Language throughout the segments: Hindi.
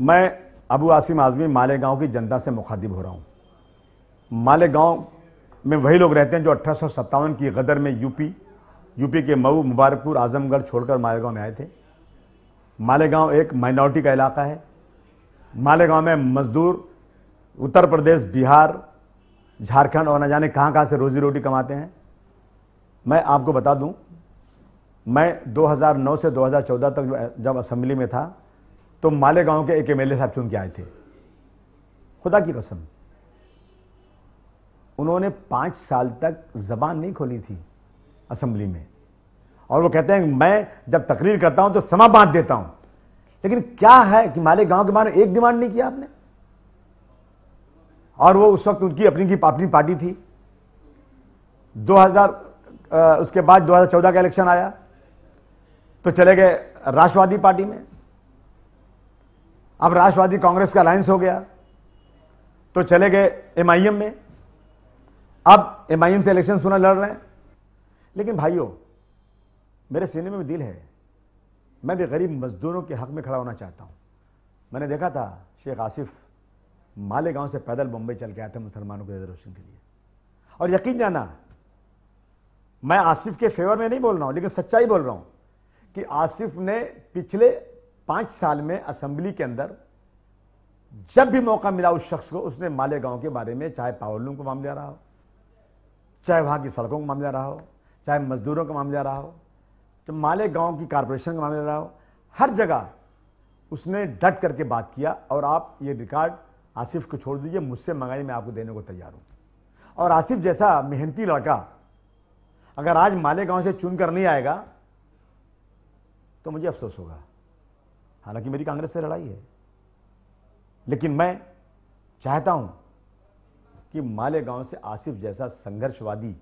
मैं अबू आसिम आज़मी मालेगांव की जनता से मुखातिब हो रहा हूँ मालेगांव में वही लोग रहते हैं जो अठारह की गदर में यूपी यूपी के मऊ मुबारकपुर आजमगढ़ छोड़कर मालेगांव में आए थे मालेगांव एक माइनॉरिटी का इलाका है मालेगांव में मजदूर उत्तर प्रदेश बिहार झारखंड और न जाने कहाँ कहाँ से रोजी रोटी कमाते हैं मैं आपको बता दूं मैं 2009 से 2014 तक जब असेंबली में था तो मालेगांव के एक एमएलए साहब चुन के आए थे खुदा की कसम उन्होंने पांच साल तक जबान नहीं खोली थी असम्बली में और वो कहते हैं मैं जब तकरीर करता हूं तो समा बांध देता हूं लेकिन क्या है कि मालेगांव के के में एक डिमांड नहीं किया आपने और वो उस वक्त उनकी अपनी की अपनी पार्टी थी 2000 आ, उसके बाद 2014 का इलेक्शन आया तो चले गए राष्ट्रवादी पार्टी में अब राष्ट्रवादी कांग्रेस का अलायंस हो गया तो चले गए एमआईएम में अब एमआईएम से इलेक्शन सुना लड़ रहे हैं लेकिन भाइयों मेरे सीने में भी दिल है मैं भी गरीब मजदूरों के हक में खड़ा होना चाहता हूँ मैंने देखा था शेख आसिफ मालेगांव से पैदल बम्बई चल के आए थे मुसलमानों के रिजर्वेशन के लिए और यकीन जाना मैं आसिफ के फेवर में नहीं बोल रहा हूँ लेकिन सच्चाई बोल रहा हूँ कि आसिफ ने पिछले पांच साल में असेंबली के अंदर जब भी मौका मिला उस शख्स को उसने मालेगांव के बारे में चाहे पावरलूम का मामला रहा हो चाहे वहाँ की सड़कों का मामला रहा हो चाहे मजदूरों का मामला रहा हो तो मालेगांव की कारपोरेशन का मामला रहा हो हर जगह उसने डट करके बात किया और आप ये रिकॉर्ड आसिफ को छोड़ दीजिए मुझसे मंगाई मैं आपको देने को तैयार हूँ और आसिफ जैसा मेहनती लड़का अगर आज मालेगांव से चुन कर नहीं आएगा तो मुझे अफसोस होगा हालांकि मेरी कांग्रेस से लड़ाई है लेकिन मैं चाहता हूं कि मालेगांव से आसिफ जैसा संघर्षवादी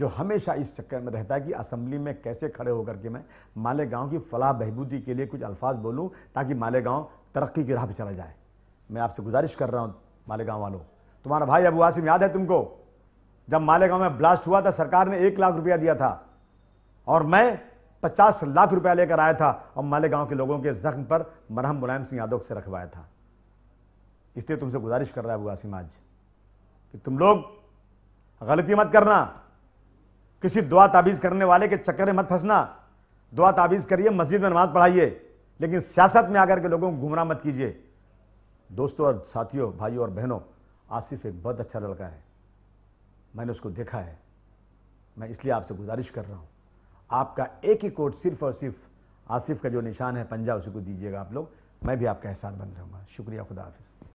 जो हमेशा इस चक्कर में रहता है कि असेंबली में कैसे खड़े होकर के मैं मालेगांव की फलाह बहबूदी के लिए कुछ अल्फाज बोलूं ताकि मालेगांव तरक्की की राह पर चला जाए मैं आपसे गुजारिश कर रहा हूं मालेगांव वालों तुम्हारा भाई अबू आसिम याद है तुमको जब मालेगांव में ब्लास्ट हुआ था सरकार ने एक लाख रुपया दिया था और मैं पचास लाख रुपया लेकर आया था और मालेगांव के लोगों के जख्म पर मरहम मुलायम सिंह यादव से रखवाया था इसलिए तुमसे गुजारिश कर रहा है बुआ सिमाज कि तुम लोग गलती मत करना किसी दुआ ताबीज़ करने वाले के चक्कर में मत फंसना दुआ ताबीज़ करिए मस्जिद में नमाज पढ़ाइए लेकिन सियासत में आकर के लोगों को गुमराह मत कीजिए दोस्तों और साथियों भाइयों और बहनों आसिफ एक बहुत अच्छा लड़का है मैंने उसको देखा है मैं इसलिए आपसे गुजारिश कर रहा हूँ आपका एक ही कोट सिर्फ और सिर्फ आसिफ का जो निशान है पंजा उसी को दीजिएगा आप लोग मैं भी आपका एहसान बन रहूँगा शुक्रिया खुदा हाफिज़